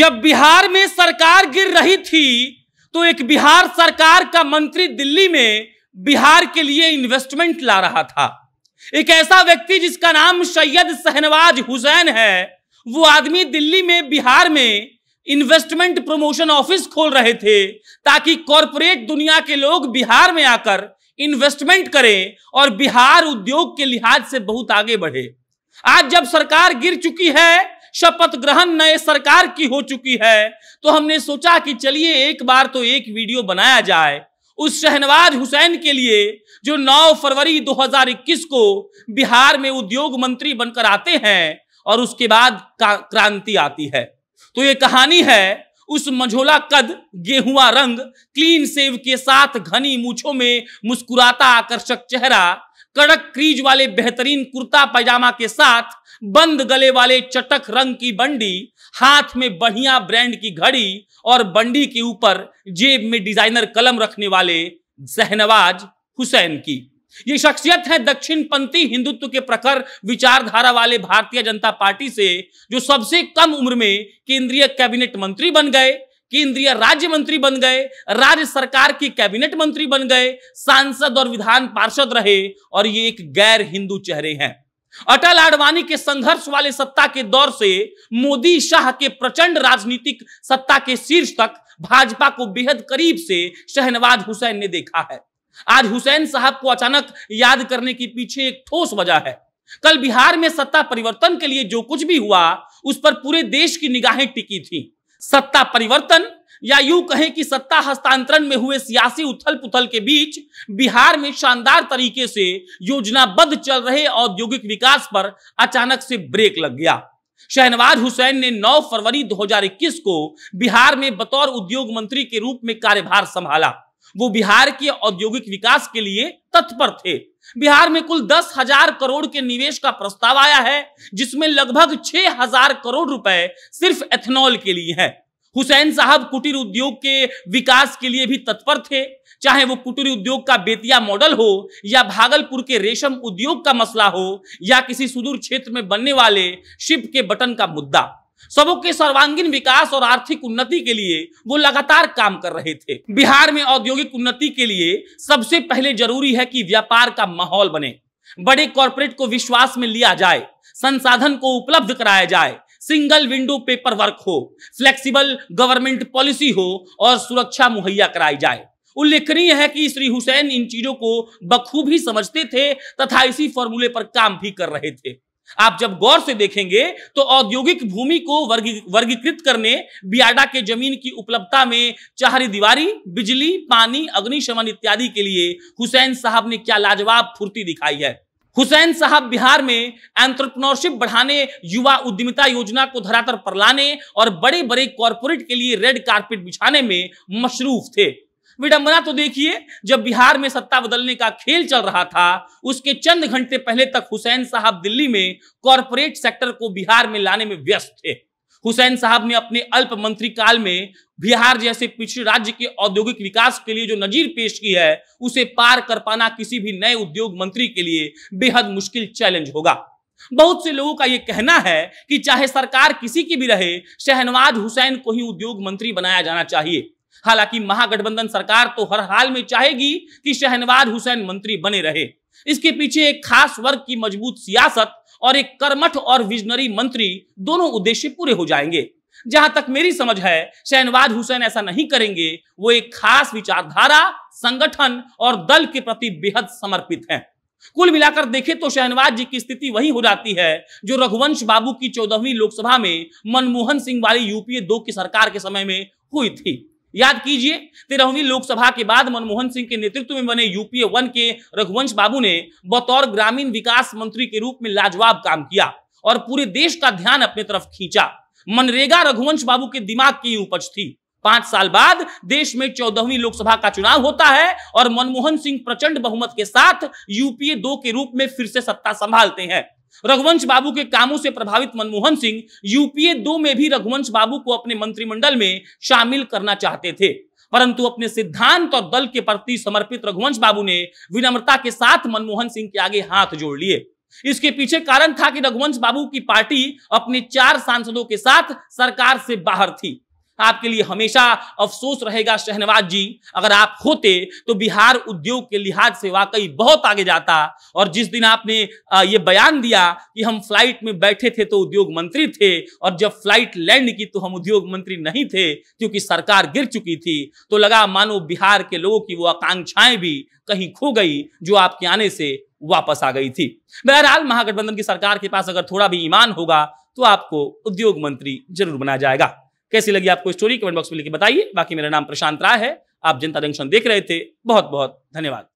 जब बिहार में सरकार गिर रही थी तो एक बिहार सरकार का मंत्री दिल्ली में बिहार के लिए इन्वेस्टमेंट ला रहा था एक ऐसा व्यक्ति जिसका नाम सैयद सहनवाज हुसैन है वो आदमी दिल्ली में बिहार में इन्वेस्टमेंट प्रमोशन ऑफिस खोल रहे थे ताकि कॉरपोरेट दुनिया के लोग बिहार में आकर इन्वेस्टमेंट करें और बिहार उद्योग के लिहाज से बहुत आगे बढ़े आज जब सरकार गिर चुकी है शपथ ग्रहण नए सरकार की हो चुकी है तो हमने सोचा कि चलिए एक बार तो एक वीडियो बनाया जाए उस शहनवाज हुसैन के लिए जो 9 फरवरी 2021 को बिहार में उद्योग मंत्री बनकर आते हैं और उसके बाद क्रांति आती है तो ये कहानी है उस मझोला कद गेहुआ रंग क्लीन सेव के साथ घनी मूछों में मुस्कुराता आकर्षक चेहरा कड़क क्रीज वाले बेहतरीन कुर्ता पैजामा के साथ बंद गले वाले चटक रंग की बंडी हाथ में बढ़िया ब्रांड की घड़ी और बंडी के ऊपर जेब में डिजाइनर कलम रखने वाले जहनवाज हुसैन की ये शख्सियत है दक्षिण पंथी हिंदुत्व के प्रखर विचारधारा वाले भारतीय जनता पार्टी से जो सबसे कम उम्र में केंद्रीय कैबिनेट मंत्री बन गए केंद्रीय राज्य मंत्री बन गए राज्य सरकार के कैबिनेट मंत्री बन गए सांसद और विधान पार्षद रहे और ये एक गैर हिंदू चेहरे हैं अटल आडवाणी के संघर्ष वाले सत्ता के दौर से मोदी शाह के प्रचंड राजनीतिक सत्ता के शीर्ष तक भाजपा को बेहद करीब से शहनवाज हुसैन ने देखा है आज हुसैन साहब को अचानक याद करने के पीछे एक ठोस वजह है कल बिहार में सत्ता परिवर्तन के लिए जो कुछ भी हुआ उस पर पूरे देश की निगाहें टिकी थी सत्ता परिवर्तन या यूं कहें कि सत्ता हस्तांतरण में हुए सियासी उथल पुथल के बीच बिहार में शानदार तरीके से योजनाबद्ध चल रहे औद्योगिक विकास पर अचानक से ब्रेक लग गया शहनवाज हुसैन ने 9 फरवरी 2021 को बिहार में बतौर उद्योग मंत्री के रूप में कार्यभार संभाला वो बिहार के औद्योगिक विकास के लिए तत्पर थे बिहार में कुल दस हजार करोड़ के निवेश का प्रस्ताव आया है जिसमें लगभग छह हजार करोड़ रुपए सिर्फ एथेनॉल के लिए है हुसैन साहब कुटीर उद्योग के विकास के लिए भी तत्पर थे चाहे वो कुटीर उद्योग का बेतिया मॉडल हो या भागलपुर के रेशम उद्योग का मसला हो या किसी सुदूर क्षेत्र में बनने वाले शिप के बटन का मुद्दा सबों के सर्वांगीण विकास और आर्थिक उन्नति के लिए वो लगातार काम कर रहे थे बिहार में औद्योगिक उन्नति के लिए सबसे पहले जरूरी है कि व्यापार का माहौल बने बड़े कॉरपोरेट को विश्वास में लिया जाए संसाधन को उपलब्ध कराया जाए सिंगल विंडो पेपर वर्क हो फ्लेक्सिबल गवर्नमेंट पॉलिसी हो और सुरक्षा मुहैया कराई जाए उल्लेखनीय है कि श्री हुसैन इन चीजों को बखूबी समझते थे तथा इसी फॉर्मूले पर काम भी कर रहे थे आप जब गौर से देखेंगे तो औद्योगिक भूमि को वर्गीकृत करने बियाडा के जमीन की उपलब्धता में चाहरी दीवारी बिजली पानी अग्निशमन इत्यादि के लिए हुसैन साहब ने क्या लाजवाब फुर्ती दिखाई है हुसैन साहब बिहार में एंट्रप्रनोरशिप बढ़ाने युवा उद्यमिता योजना को धरातल पर लाने और बड़े बड़े कॉरपोरेट के लिए रेड कारपेट बिछाने में मशरूफ थे विडंबना तो देखिए जब बिहार में सत्ता बदलने का खेल चल रहा था उसके चंद घंटे पहले तक हुसैन साहब दिल्ली में कॉरपोरेट सेक्टर को बिहार में लाने में व्यस्त थे हुसैन साहब ने अपने अल्प मंत्री काल में बिहार जैसे पिछड़े राज्य के औद्योगिक विकास के लिए जो नजीर पेश की है उसे पार कर पाना किसी भी नए उद्योग मंत्री के लिए बेहद मुश्किल चैलेंज होगा बहुत से लोगों का यह कहना है कि चाहे सरकार किसी की भी रहे शहनवाज हुसैन को ही उद्योग मंत्री बनाया जाना चाहिए हालांकि महागठबंधन सरकार तो हर हाल में चाहेगी कि शहनवाज हुसैन मंत्री बने रहे इसके पीछे एक खास वर्ग की मजबूत सियासत और एक कर्मठ और विजनरी मंत्री दोनों उद्देश्य पूरे हो जाएंगे जहां तक मेरी समझ है शहनवाज हुसैन ऐसा नहीं करेंगे वो एक खास विचारधारा संगठन और दल के प्रति बेहद समर्पित हैं कुल मिलाकर देखें तो शहनवाज जी की स्थिति वही हो जाती है जो रघुवंश बाबू की चौदहवीं लोकसभा में मनमोहन सिंह वाली यूपीए दो की सरकार के समय में हुई थी याद कीजिए तेरहवीं लोकसभा के बाद मनमोहन सिंह के नेतृत्व में बने यूपीए वन के रघुवंश बाबू ने बतौर ग्रामीण विकास मंत्री के रूप में लाजवाब काम किया और पूरे देश का ध्यान अपने तरफ खींचा मनरेगा रघुवंश बाबू के दिमाग की उपज थी पांच साल बाद देश में चौदहवीं लोकसभा का चुनाव होता है और मनमोहन सिंह प्रचंड बहुमत के साथ यूपीए दो के रूप में फिर से सत्ता संभालते हैं रघुवंश बाबू के कामों से प्रभावित मनमोहन सिंह यूपीए दो में भी रघुवंश बाबू को अपने मंत्रिमंडल में शामिल करना चाहते थे परंतु अपने सिद्धांत और दल के प्रति समर्पित रघुवंश बाबू ने विनम्रता के साथ मनमोहन सिंह के आगे हाथ जोड़ लिए इसके पीछे कारण था कि रघुवंश बाबू की पार्टी अपने चार सांसदों के साथ सरकार से बाहर थी आपके लिए हमेशा अफसोस रहेगा शहनवाज जी अगर आप होते तो बिहार उद्योग के लिहाज से वाकई बहुत आगे जाता और जिस दिन आपने ये बयान दिया कि हम फ्लाइट में बैठे थे तो उद्योग मंत्री थे और जब फ्लाइट लैंड की तो हम उद्योग मंत्री नहीं थे क्योंकि सरकार गिर चुकी थी तो लगा मानो बिहार के लोगों की वो आकांक्षाएं भी कहीं खो गई जो आपके आने से वापस आ गई थी बहरहाल महागठबंधन की सरकार के पास अगर थोड़ा भी ईमान होगा तो आपको उद्योग मंत्री जरूर बनाया जाएगा कैसी लगी आपको स्टोरी कमेंट बॉक्स में लिखे बताइए बाकी मेरा नाम प्रशांत राय है आप जनता जंक्शन देख रहे थे बहुत बहुत धन्यवाद